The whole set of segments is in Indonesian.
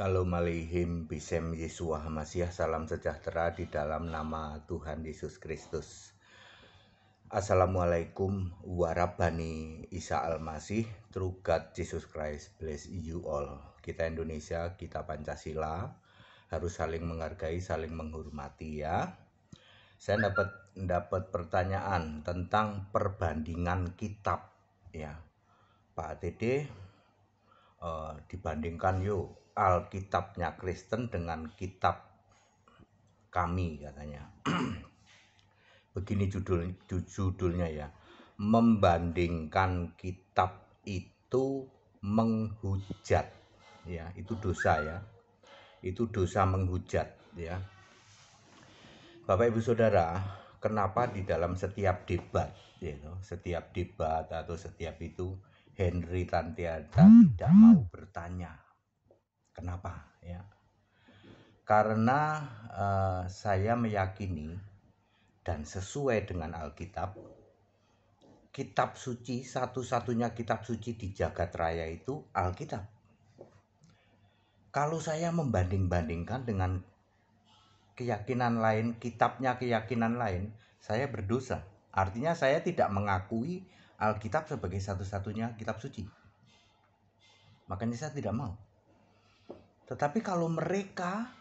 Shalom alaihim bisem Yesua Hamasyah salam sejahtera di dalam nama Tuhan Yesus Kristus Assalamualaikum warabani Isa Almasih True God Jesus Christ bless you all Kita Indonesia, kita Pancasila harus saling menghargai, saling menghormati ya Saya dapat dapat pertanyaan tentang perbandingan kitab ya Pak TD uh, eh, dibandingkan yuk Alkitabnya Kristen dengan kitab kami katanya. Begini judul judulnya ya. Membandingkan kitab itu menghujat ya, itu dosa ya. Itu dosa menghujat ya. Bapak Ibu Saudara, kenapa di dalam setiap debat ya, setiap debat atau setiap itu Henry Tantiata tidak mau bertanya Kenapa ya? Karena uh, saya meyakini dan sesuai dengan Alkitab, kitab suci satu-satunya kitab suci di jagat raya itu Alkitab. Kalau saya membanding-bandingkan dengan keyakinan lain, kitabnya keyakinan lain, saya berdosa. Artinya saya tidak mengakui Alkitab sebagai satu-satunya kitab suci. Makanya saya tidak mau. Tetapi kalau mereka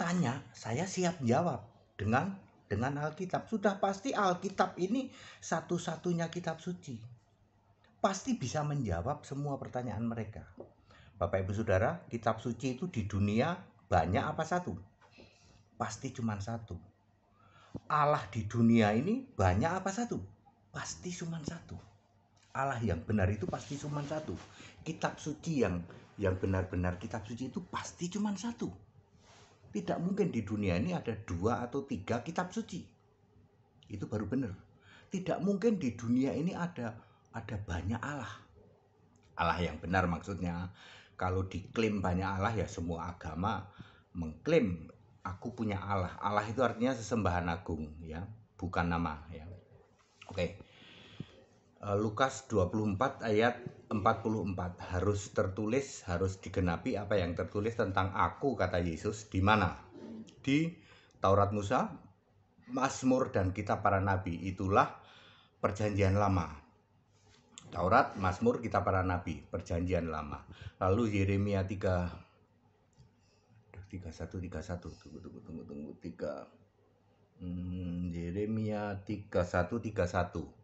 tanya, saya siap jawab dengan dengan Alkitab. Sudah pasti Alkitab ini satu-satunya kitab suci. Pasti bisa menjawab semua pertanyaan mereka. Bapak Ibu Saudara, kitab suci itu di dunia banyak apa satu? Pasti cuma satu. Allah di dunia ini banyak apa satu? Pasti cuma satu. Allah yang benar itu pasti cuma satu kitab suci yang yang benar-benar kitab suci itu pasti cuma satu tidak mungkin di dunia ini ada dua atau tiga kitab suci itu baru benar tidak mungkin di dunia ini ada ada banyak Allah Allah yang benar maksudnya kalau diklaim banyak Allah ya semua agama mengklaim aku punya Allah Allah itu artinya sesembahan agung ya bukan nama ya oke okay. Eh, Lukas 24 ayat 44 harus tertulis harus digenapi apa yang tertulis tentang aku kata Yesus di mana di Taurat Musa Mazmur dan kitab para nabi itulah perjanjian lama Taurat Mazmur kitab para nabi perjanjian lama lalu Yeremia 3 31 31 tunggu tunggu tunggu tunggu 3 hmm, Yeremia 31 31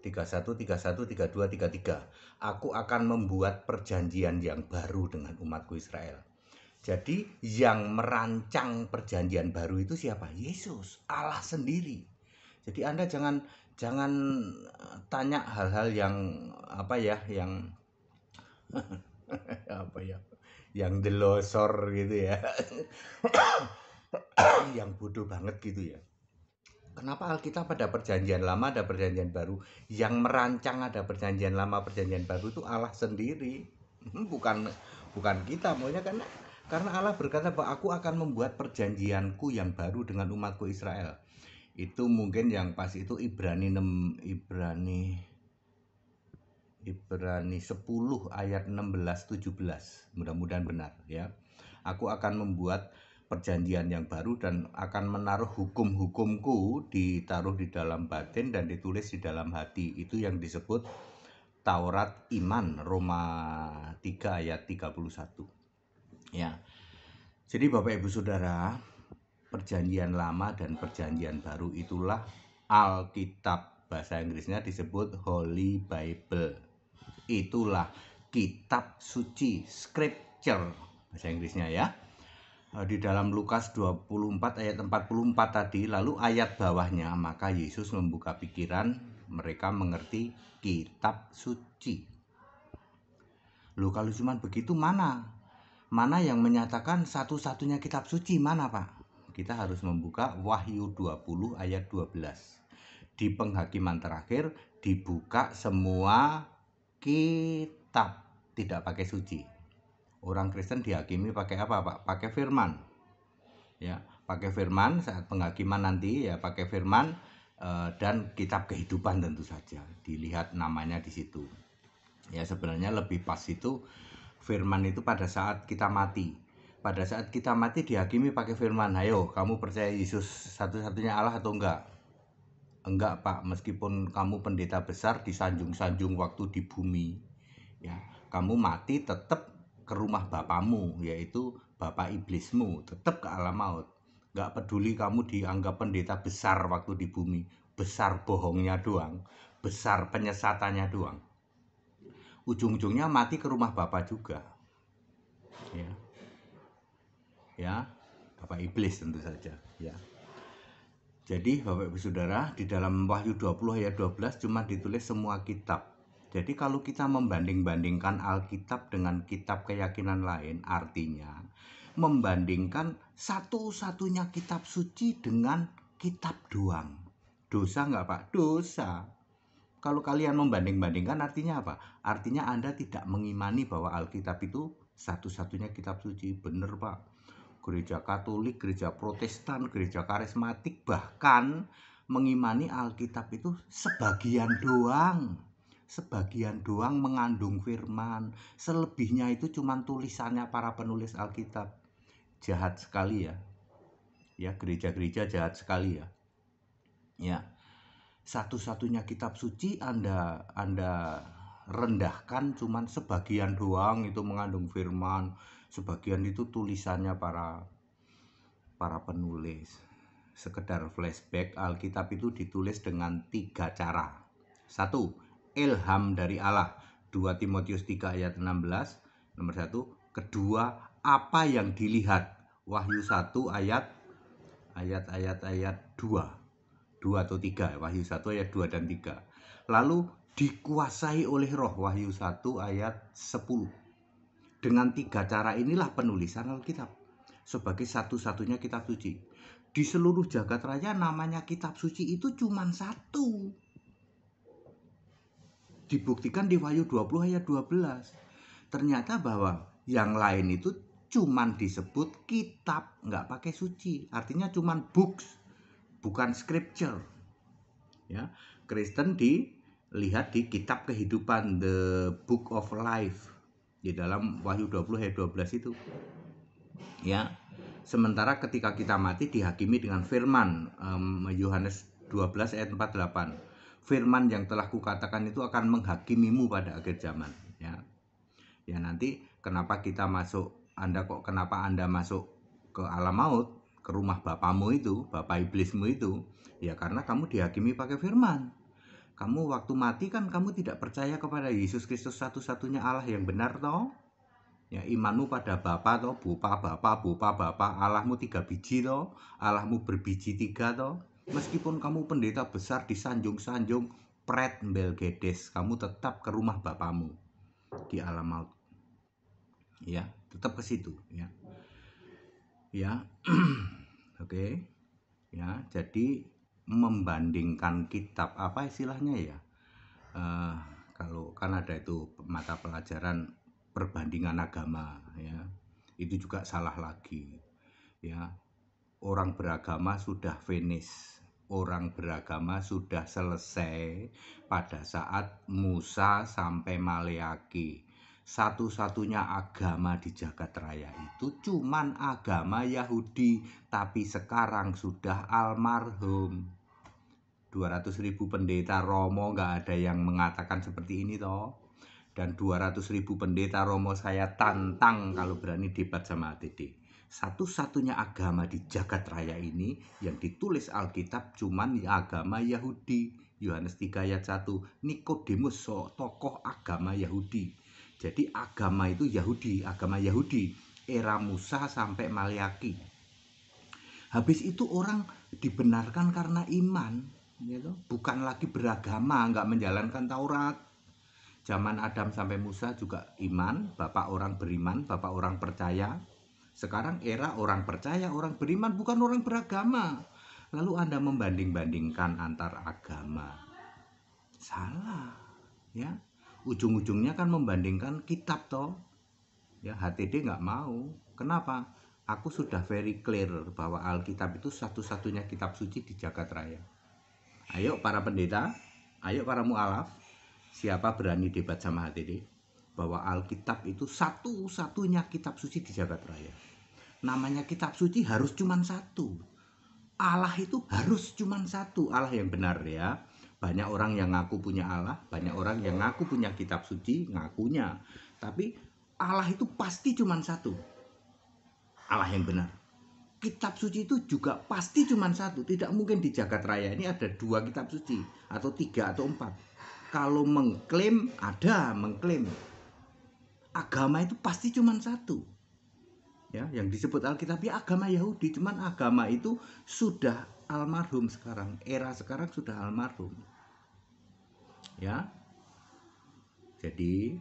31, 31, 32, 33. Aku akan membuat perjanjian yang baru dengan umatku Israel. Jadi yang merancang perjanjian baru itu siapa? Yesus, Allah sendiri. Jadi Anda jangan jangan eh, tanya hal-hal yang apa ya, yang apa ya? Yang delosor gitu ya. yang bodoh banget gitu ya. Kenapa Alkitab ada perjanjian lama, ada perjanjian baru? Yang merancang ada perjanjian lama, perjanjian baru itu Allah sendiri, hmm, bukan bukan kita. Maunya karena karena Allah berkata bahwa aku akan membuat perjanjianku yang baru dengan umatku Israel. Itu mungkin yang pas itu Ibrani 6 Ibrani Ibrani 10 ayat 16 17. Mudah-mudahan benar ya. Aku akan membuat perjanjian yang baru dan akan menaruh hukum-hukumku ditaruh di dalam batin dan ditulis di dalam hati. Itu yang disebut Taurat Iman Roma 3 ayat 31. Ya. Jadi Bapak Ibu Saudara, perjanjian lama dan perjanjian baru itulah Alkitab. Bahasa Inggrisnya disebut Holy Bible. Itulah kitab suci, scripture bahasa Inggrisnya ya. Eh, di dalam Lukas 24 ayat 44 tadi lalu ayat bawahnya maka Yesus membuka pikiran mereka mengerti kitab suci. Lu kalau cuma begitu mana? Mana yang menyatakan satu-satunya kitab suci mana Pak? Kita harus membuka Wahyu 20 ayat 12. Di penghakiman terakhir dibuka semua kitab tidak pakai suci Orang Kristen dihakimi pakai apa, Pak? Pakai firman. Ya, pakai firman saat penghakiman nanti ya pakai firman eh, dan kitab kehidupan tentu saja. Dilihat namanya di situ. Ya, sebenarnya lebih pas itu firman itu pada saat kita mati. Pada saat kita mati dihakimi pakai firman, "Ayo, kamu percaya Yesus satu-satunya Allah atau enggak?" Enggak, Pak, meskipun kamu pendeta besar disanjung-sanjung waktu di bumi, ya, kamu mati tetap ke rumah bapamu yaitu bapak iblismu tetap ke alam maut gak peduli kamu dianggap pendeta besar waktu di bumi besar bohongnya doang besar penyesatannya doang ujung-ujungnya mati ke rumah bapak juga ya ya bapak iblis tentu saja ya jadi Bapak Ibu Saudara di dalam Wahyu 20 ayat 12 cuma ditulis semua kitab jadi kalau kita membanding-bandingkan Alkitab dengan kitab keyakinan lain, artinya membandingkan satu-satunya kitab suci dengan kitab doang. Dosa nggak Pak? Dosa. Kalau kalian membanding-bandingkan artinya apa? Artinya Anda tidak mengimani bahwa Alkitab itu satu-satunya kitab suci. Benar Pak gereja Katolik, gereja Protestan, gereja karismatik bahkan mengimani Alkitab itu sebagian doang sebagian doang mengandung firman, selebihnya itu cuma tulisannya para penulis Alkitab. Jahat sekali ya. Ya, gereja-gereja jahat sekali ya. Ya. Satu-satunya kitab suci Anda Anda rendahkan cuman sebagian doang itu mengandung firman, sebagian itu tulisannya para para penulis. Sekedar flashback Alkitab itu ditulis dengan tiga cara. Satu, ilham dari Allah. 2 Timotius 3 ayat 16 nomor 1 kedua apa yang dilihat Wahyu 1 ayat ayat ayat ayat 2 2 atau 3 Wahyu 1 ayat 2 dan 3 lalu dikuasai oleh roh Wahyu 1 ayat 10 dengan tiga cara inilah penulisan Alkitab sebagai satu-satunya kitab suci di seluruh jagat raya namanya kitab suci itu cuma satu dibuktikan di Wahyu 20 ayat 12. Ternyata bahwa yang lain itu cuman disebut kitab, nggak pakai suci. Artinya cuman books, bukan scripture. Ya, Kristen dilihat di kitab kehidupan, the book of life di dalam Wahyu 20 ayat 12 itu. Ya. Sementara ketika kita mati dihakimi dengan firman um, 12 ayat 48 firman yang telah kukatakan itu akan menghakimimu pada akhir zaman ya ya nanti kenapa kita masuk anda kok kenapa anda masuk ke alam maut ke rumah bapamu itu bapak iblismu itu ya karena kamu dihakimi pakai firman kamu waktu mati kan kamu tidak percaya kepada Yesus Kristus satu-satunya Allah yang benar toh ya imanmu pada Bapa toh bupak Bapa bupak Bapa Allahmu tiga biji toh Allahmu berbiji tiga toh Meskipun kamu pendeta besar di sanjung-sanjung Pret Belgedes, kamu tetap ke rumah bapamu di alam maut. Ya, tetap ke situ ya. Ya. Oke. Okay. Ya, jadi membandingkan kitab apa istilahnya ya? Uh, kalau kan ada itu mata pelajaran perbandingan agama ya. Itu juga salah lagi. Ya, orang beragama sudah finish orang beragama sudah selesai pada saat Musa sampai Maleaki. Satu-satunya agama di jagat raya itu cuman agama Yahudi, tapi sekarang sudah almarhum. 200.000 pendeta Romo nggak ada yang mengatakan seperti ini toh dan 200.000 pendeta Romo saya tantang kalau berani debat sama ATD satu-satunya agama di jagat raya ini yang ditulis Alkitab cuman agama Yahudi. Yohanes 3 ayat 1, Nikodemus tokoh agama Yahudi. Jadi agama itu Yahudi, agama Yahudi, era Musa sampai Maliaki. Habis itu orang dibenarkan karena iman, gitu. bukan lagi beragama, nggak menjalankan Taurat. Zaman Adam sampai Musa juga iman, bapak orang beriman, bapak orang percaya, sekarang era orang percaya, orang beriman, bukan orang beragama. Lalu Anda membanding-bandingkan antar agama. Salah. Ya. Ujung-ujungnya kan membandingkan kitab toh. Ya, HTD nggak mau. Kenapa? Aku sudah very clear bahwa Alkitab itu satu-satunya kitab suci di jagat raya. Ayo para pendeta, ayo para mualaf, siapa berani debat sama HTD bahwa Alkitab itu satu-satunya kitab suci di jagat raya namanya kitab suci harus cuma satu. Allah itu harus cuma satu, Allah yang benar ya. Banyak orang yang ngaku punya Allah, banyak orang yang ngaku punya kitab suci, ngakunya. Tapi Allah itu pasti cuma satu. Allah yang benar. Kitab suci itu juga pasti cuma satu. Tidak mungkin di jagat raya ini ada dua kitab suci atau tiga atau empat. Kalau mengklaim ada mengklaim agama itu pasti cuma satu ya yang disebut Alkitabi agama Yahudi cuman agama itu sudah almarhum sekarang era sekarang sudah almarhum ya jadi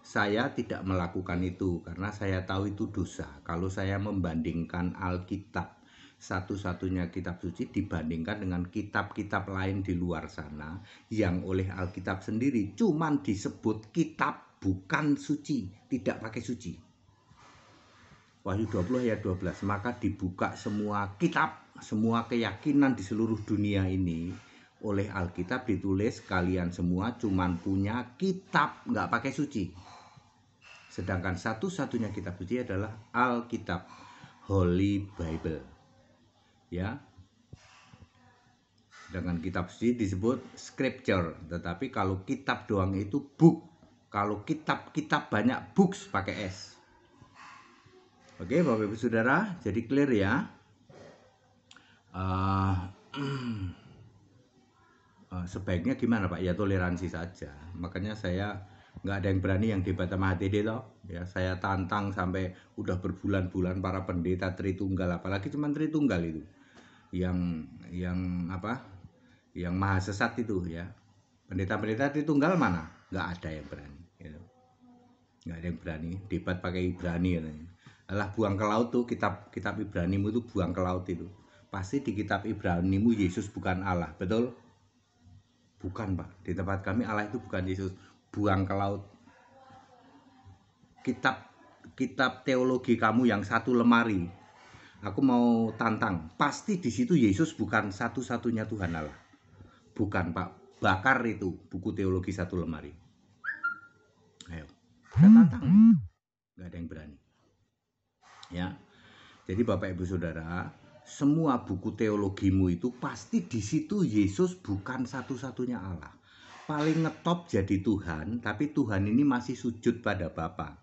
saya tidak melakukan itu karena saya tahu itu dosa kalau saya membandingkan Alkitab satu-satunya kitab suci dibandingkan dengan kitab-kitab lain di luar sana yang oleh Alkitab sendiri cuman disebut kitab bukan suci tidak pakai suci Wahyu 20 ayat 12 maka dibuka semua kitab semua keyakinan di seluruh dunia ini oleh Alkitab ditulis kalian semua cuma punya kitab nggak pakai suci sedangkan satu-satunya kitab suci adalah Alkitab Holy Bible ya dengan kitab suci disebut scripture tetapi kalau kitab doang itu book kalau kitab-kitab banyak books pakai s Oke, Bapak Ibu Saudara, jadi clear ya. Uh, uh, sebaiknya gimana Pak? Ya toleransi saja. Makanya saya nggak ada yang berani yang debat sama HTD toh. Ya, saya tantang sampai udah berbulan-bulan para pendeta Tritunggal, apalagi cuma Tritunggal itu. Yang yang apa? Yang maha sesat itu ya. Pendeta-pendeta Tritunggal mana? Nggak ada yang berani. Gitu. Nggak ada yang berani. Debat pakai Ibrani katanya. Allah buang ke laut tuh kitab kitab mu itu buang ke laut itu pasti di kitab Ibrani mu Yesus bukan Allah betul bukan pak di tempat kami Allah itu bukan Yesus buang ke laut kitab kitab teologi kamu yang satu lemari aku mau tantang pasti di situ Yesus bukan satu-satunya Tuhan Allah bukan pak bakar itu buku teologi satu lemari ayo kita tantang nggak ada yang berani Ya. Jadi Bapak Ibu Saudara, semua buku teologimu itu pasti di situ Yesus bukan satu-satunya Allah. Paling ngetop jadi Tuhan, tapi Tuhan ini masih sujud pada Bapa.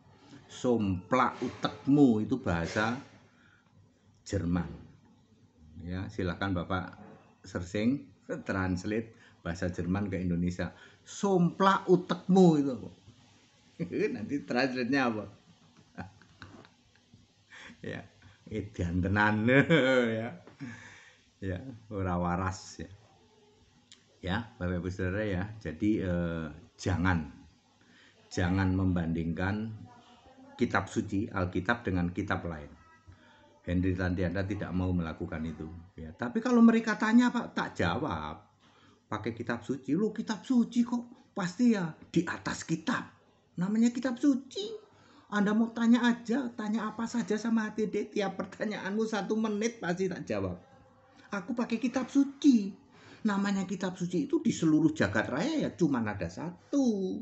Somplak utekmu itu bahasa Jerman. Ya, silakan Bapak searching translate bahasa Jerman ke Indonesia. Somplak utekmu itu. Nanti translate-nya apa? ya edan tenan ya ya ora waras ya ya Bapak Ibu Saudara ya jadi eh, jangan jangan membandingkan kitab suci Alkitab dengan kitab lain Henry Tantianda tidak mau melakukan itu ya tapi kalau mereka tanya Pak tak jawab pakai kitab suci lo kitab suci kok pasti ya di atas kitab namanya kitab suci anda mau tanya aja, tanya apa saja sama HTD, tiap pertanyaanmu satu menit pasti tak jawab. Aku pakai kitab suci. Namanya kitab suci itu di seluruh jagat raya ya cuma ada satu.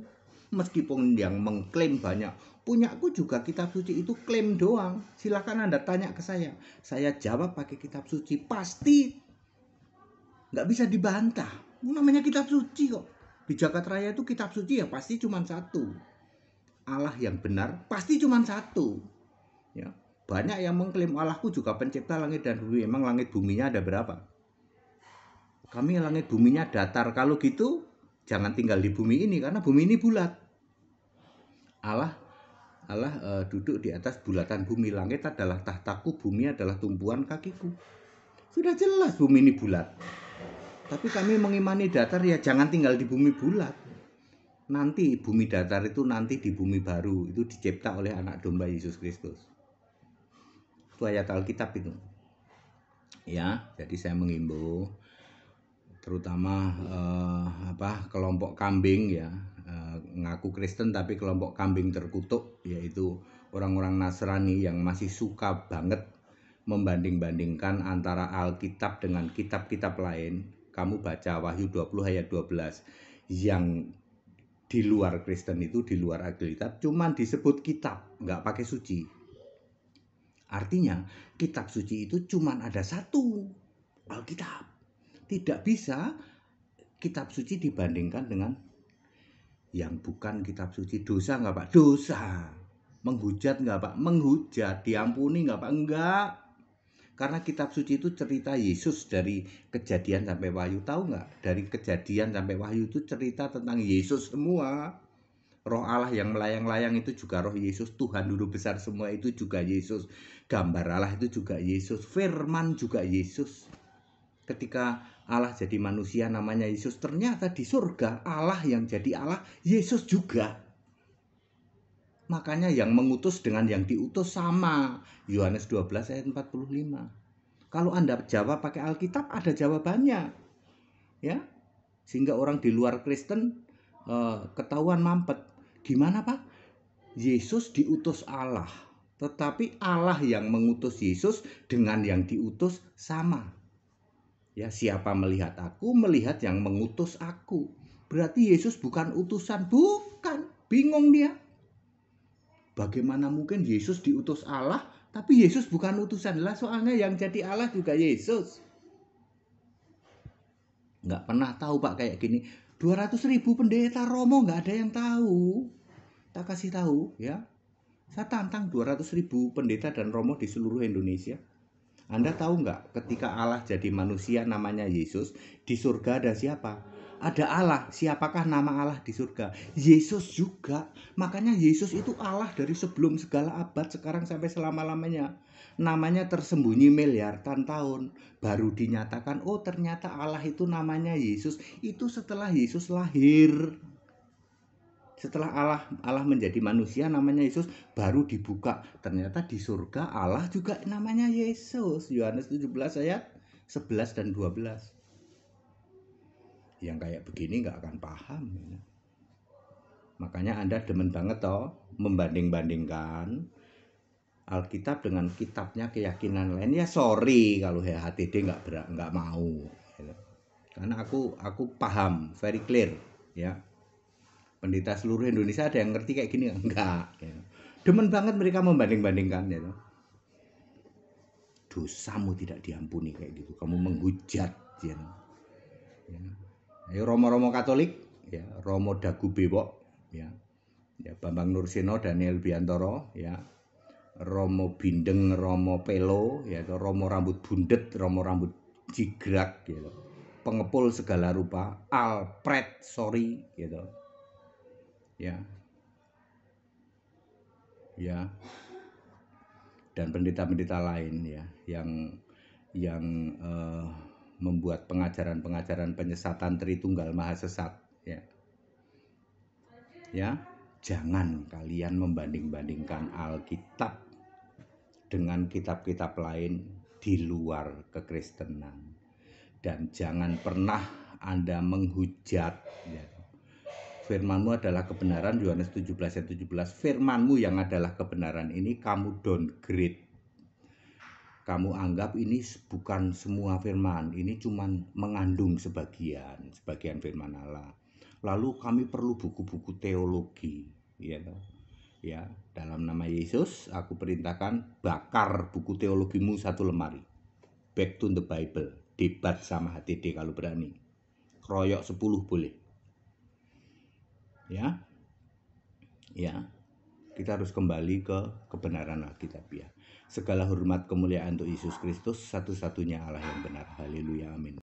Meskipun yang mengklaim banyak, punya aku juga kitab suci itu klaim doang. Silahkan Anda tanya ke saya. Saya jawab pakai kitab suci, pasti nggak bisa dibantah. Namanya kitab suci kok. Di jagat raya itu kitab suci ya pasti cuma satu. Allah yang benar pasti cuma satu. Ya. Banyak yang mengklaim Allahku juga pencipta langit dan bumi. Emang langit buminya ada berapa? Kami langit buminya datar. Kalau gitu jangan tinggal di bumi ini karena bumi ini bulat. Allah Allah e, duduk di atas bulatan bumi langit adalah tahtaku, bumi adalah tumpuan kakiku. Sudah jelas bumi ini bulat. Tapi kami mengimani datar ya jangan tinggal di bumi bulat nanti bumi datar itu nanti di bumi baru itu dicipta oleh anak domba Yesus Kristus itu ayat Alkitab itu ya jadi saya mengimbau terutama eh, apa kelompok kambing ya eh, ngaku Kristen tapi kelompok kambing terkutuk yaitu orang-orang Nasrani yang masih suka banget membanding-bandingkan antara Alkitab dengan kitab-kitab lain kamu baca Wahyu 20 ayat 12 yang di luar Kristen itu di luar Alkitab cuman disebut kitab nggak pakai suci artinya kitab suci itu cuman ada satu Alkitab tidak bisa kitab suci dibandingkan dengan yang bukan kitab suci dosa nggak pak dosa menghujat nggak pak menghujat diampuni nggak pak enggak karena kitab suci itu cerita Yesus dari kejadian sampai wahyu. Tahu nggak? Dari kejadian sampai wahyu itu cerita tentang Yesus semua. Roh Allah yang melayang-layang itu juga roh Yesus. Tuhan dulu besar semua itu juga Yesus. Gambar Allah itu juga Yesus. Firman juga Yesus. Ketika Allah jadi manusia namanya Yesus. Ternyata di surga Allah yang jadi Allah Yesus juga. Makanya yang mengutus dengan yang diutus sama. Yohanes 12 ayat 45. Kalau Anda jawab pakai Alkitab ada jawabannya. Ya. Sehingga orang di luar Kristen eh, ketahuan mampet. Gimana, Pak? Yesus diutus Allah, tetapi Allah yang mengutus Yesus dengan yang diutus sama. Ya, siapa melihat aku, melihat yang mengutus aku. Berarti Yesus bukan utusan, bukan. Bingung dia. Bagaimana mungkin Yesus diutus Allah, tapi Yesus bukan utusan lah soalnya yang jadi Allah juga Yesus. Enggak pernah tahu Pak kayak gini. 200 ribu pendeta Romo enggak ada yang tahu. Tak kasih tahu ya. Saya tantang 200 ribu pendeta dan Romo di seluruh Indonesia. Anda tahu nggak ketika Allah jadi manusia namanya Yesus, di surga ada siapa? ada Allah. Siapakah nama Allah di surga? Yesus juga. Makanya Yesus itu Allah dari sebelum segala abad sekarang sampai selama-lamanya. Namanya tersembunyi miliaran tahun. Baru dinyatakan, oh ternyata Allah itu namanya Yesus. Itu setelah Yesus lahir. Setelah Allah Allah menjadi manusia namanya Yesus baru dibuka. Ternyata di surga Allah juga namanya Yesus. Yohanes 17 ayat 11 dan 12 yang kayak begini nggak akan paham ya. makanya anda demen banget toh membanding-bandingkan Alkitab dengan kitabnya keyakinan lain ya sorry kalau HTD nggak berak nggak mau ya. karena aku aku paham very clear ya pendeta seluruh Indonesia ada yang ngerti kayak gini enggak ya. demen banget mereka membanding-bandingkan ya dosamu tidak diampuni kayak gitu kamu menghujat ya. ya ayo ya, romo-romo Katolik ya Romo Dagu Bewok ya ya Bambang Nursino Daniel Biantoro ya Romo Bindeng Romo Pelo ya Romo Rambut Bundet Romo Rambut Jigrak gitu pengepul segala rupa Alfred Sori gitu ya ya dan pendeta-pendeta lain ya yang yang uh, membuat pengajaran-pengajaran penyesatan Tritunggal Maha Sesat ya. Ya, jangan kalian membanding-bandingkan Alkitab dengan kitab-kitab lain di luar kekristenan. Dan jangan pernah Anda menghujat ya. Firmanmu adalah kebenaran Yohanes 17 ayat 17. Firmanmu yang adalah kebenaran ini kamu downgrade kamu anggap ini bukan semua firman, ini cuma mengandung sebagian, sebagian firman Allah. Lalu kami perlu buku-buku teologi, ya Ya, dalam nama Yesus aku perintahkan bakar buku teologimu satu lemari. Back to the Bible, debat sama HTD kalau berani. Kroyok 10 boleh. Ya. Ya. Kita harus kembali ke kebenaran Alkitab ya. Segala hormat kemuliaan untuk Yesus Kristus, satu-satunya Allah yang benar. Haleluya, amin.